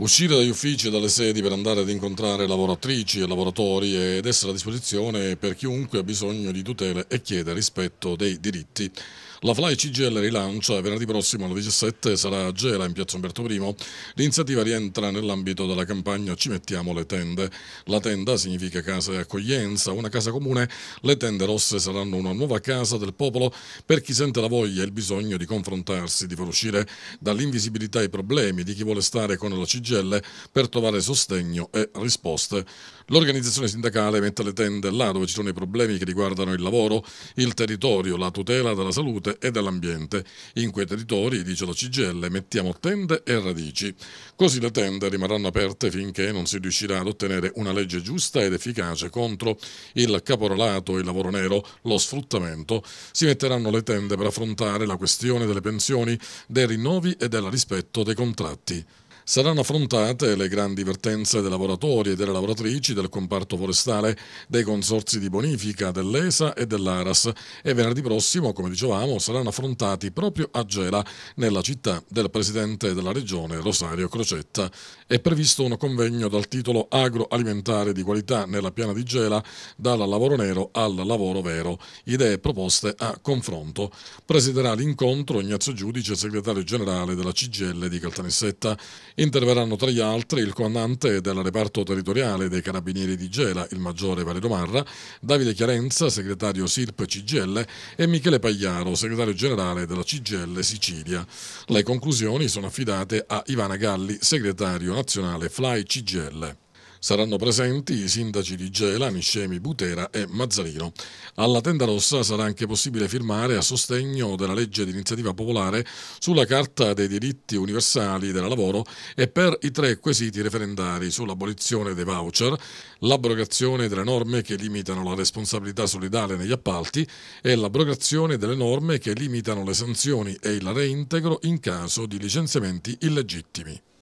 uscire dagli uffici e dalle sedi per andare ad incontrare lavoratrici e lavoratori ed essere a disposizione per chiunque ha bisogno di tutele e chiede rispetto dei diritti. La Fly CGL rilancia venerdì prossimo alle 17 sarà a Gela in piazza Umberto I. L'iniziativa rientra nell'ambito della campagna Ci mettiamo le tende. La tenda significa casa e accoglienza, una casa comune. Le tende rosse saranno una nuova casa del popolo per chi sente la voglia e il bisogno di confrontarsi, di far uscire dall'invisibilità i problemi di chi vuole stare con la CGL CGL per trovare sostegno e risposte. L'organizzazione sindacale mette le tende là dove ci sono i problemi che riguardano il lavoro, il territorio, la tutela della salute e dell'ambiente. In quei territori, dice la CGL, mettiamo tende e radici. Così le tende rimarranno aperte finché non si riuscirà ad ottenere una legge giusta ed efficace contro il caporalato, il lavoro nero, lo sfruttamento. Si metteranno le tende per affrontare la questione delle pensioni, dei rinnovi e del rispetto dei contratti. Saranno affrontate le grandi vertenze dei lavoratori e delle lavoratrici del comparto forestale, dei consorzi di bonifica, dell'ESA e dell'Aras e venerdì prossimo, come dicevamo, saranno affrontati proprio a Gela, nella città del Presidente della Regione Rosario Crocetta. È previsto un convegno dal titolo Agroalimentare di qualità nella piana di Gela, dal lavoro nero al lavoro vero, idee proposte a confronto. Presiderà l'incontro Ignazio Giudice, segretario generale della CGL di Caltanissetta. Interverranno tra gli altri il comandante del reparto territoriale dei Carabinieri di Gela, il maggiore Valerio Marra, Davide Chiarenza, segretario SIRP CGL e Michele Pagliaro, segretario generale della CGL Sicilia. Le conclusioni sono affidate a Ivana Galli, segretario nazionale Fly CGL. Saranno presenti i sindaci di Gela, Niscemi, Butera e Mazzarino. Alla tenda rossa sarà anche possibile firmare a sostegno della legge di iniziativa popolare sulla Carta dei diritti universali del lavoro e per i tre quesiti referendari sull'abolizione dei voucher, l'abrogazione delle norme che limitano la responsabilità solidale negli appalti e l'abrogazione delle norme che limitano le sanzioni e il reintegro in caso di licenziamenti illegittimi.